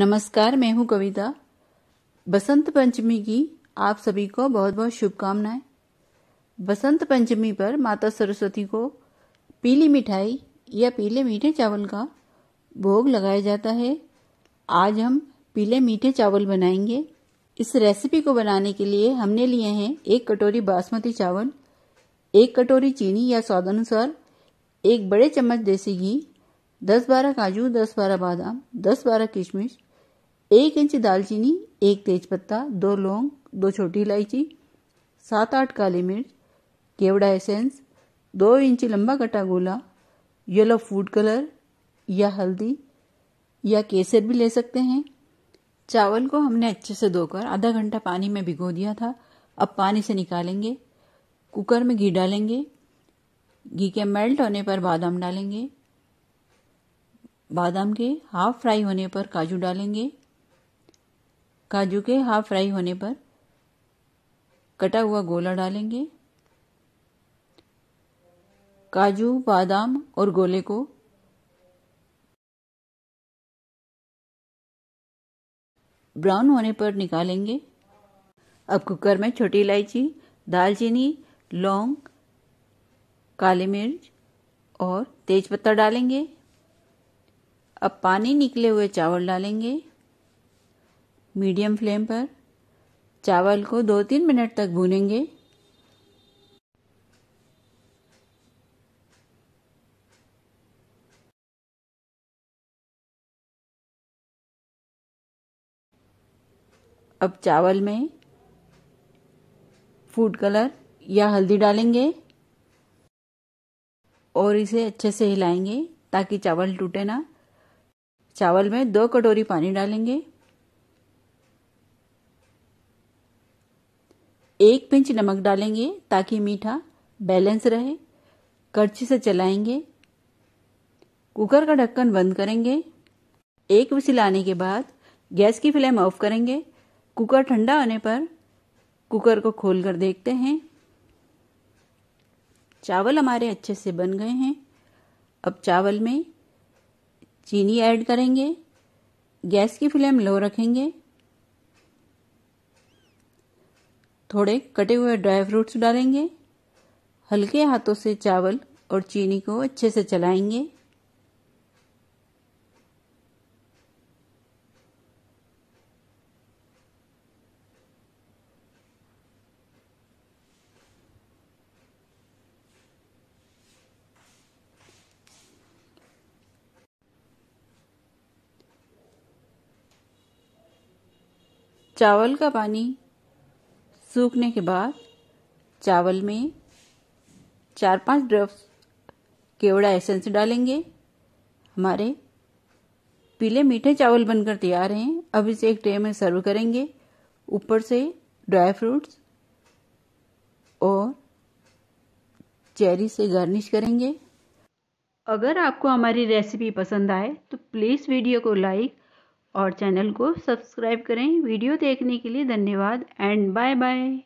नमस्कार मैं हूं कविता बसंत पंचमी की आप सभी को बहुत बहुत शुभकामनाएं बसंत पंचमी पर माता सरस्वती को पीली मिठाई या पीले मीठे चावल का भोग लगाया जाता है आज हम पीले मीठे चावल बनाएंगे इस रेसिपी को बनाने के लिए हमने लिए हैं एक कटोरी बासमती चावल एक कटोरी चीनी या स्वाद अनुसार एक बड़े चम्मच देसी घी दस बारह काजू दस बारह बादाम दस बारह किशमिश एक इंच दालचीनी एक तेज पत्ता दो लौंग दो छोटी इलायची सात आठ काली मिर्च केवड़ा एसेंस दो इंच लंबा कटा गोला येलो फूड कलर या हल्दी या केसर भी ले सकते हैं चावल को हमने अच्छे से धोकर आधा घंटा पानी में भिगो दिया था अब पानी से निकालेंगे कुकर में घी डालेंगे घी के मेल्ट होने पर बादाम डालेंगे बादाम के हाफ फ्राई होने पर काजू डालेंगे काजू के हाफ फ्राई होने पर कटा हुआ गोला डालेंगे काजू बादाम और गोले को ब्राउन होने पर निकालेंगे अब कुकर में छोटी इलायची दालचीनी लौंग काली मिर्च और तेज पत्ता डालेंगे अब पानी निकले हुए चावल डालेंगे मीडियम फ्लेम पर चावल को दो तीन मिनट तक भूनेंगे अब चावल में फूड कलर या हल्दी डालेंगे और इसे अच्छे से हिलाएंगे ताकि चावल टूटे ना चावल में दो कटोरी पानी डालेंगे एक पिंच नमक डालेंगे ताकि मीठा बैलेंस रहे कड़छी से चलाएंगे कुकर का ढक्कन बंद करेंगे एक विसिल आने के बाद गैस की फ्लेम ऑफ करेंगे कुकर ठंडा होने पर कुकर को खोल कर देखते हैं चावल हमारे अच्छे से बन गए हैं अब चावल में चीनी ऐड करेंगे गैस की फ्लेम लो रखेंगे थोड़े कटे हुए ड्राई फ्रूट्स डालेंगे हल्के हाथों से चावल और चीनी को अच्छे से चलाएंगे चावल का पानी सूखने के बाद चावल में चार पांच ड्रॉप्स केवड़ा एसेंस डालेंगे हमारे पीले मीठे चावल बनकर तैयार हैं अब इसे एक ट्रे में सर्व करेंगे ऊपर से ड्राई फ्रूट्स और चेरी से गार्निश करेंगे अगर आपको हमारी रेसिपी पसंद आए तो प्लीज़ वीडियो को लाइक और चैनल को सब्सक्राइब करें वीडियो देखने के लिए धन्यवाद एंड बाय बाय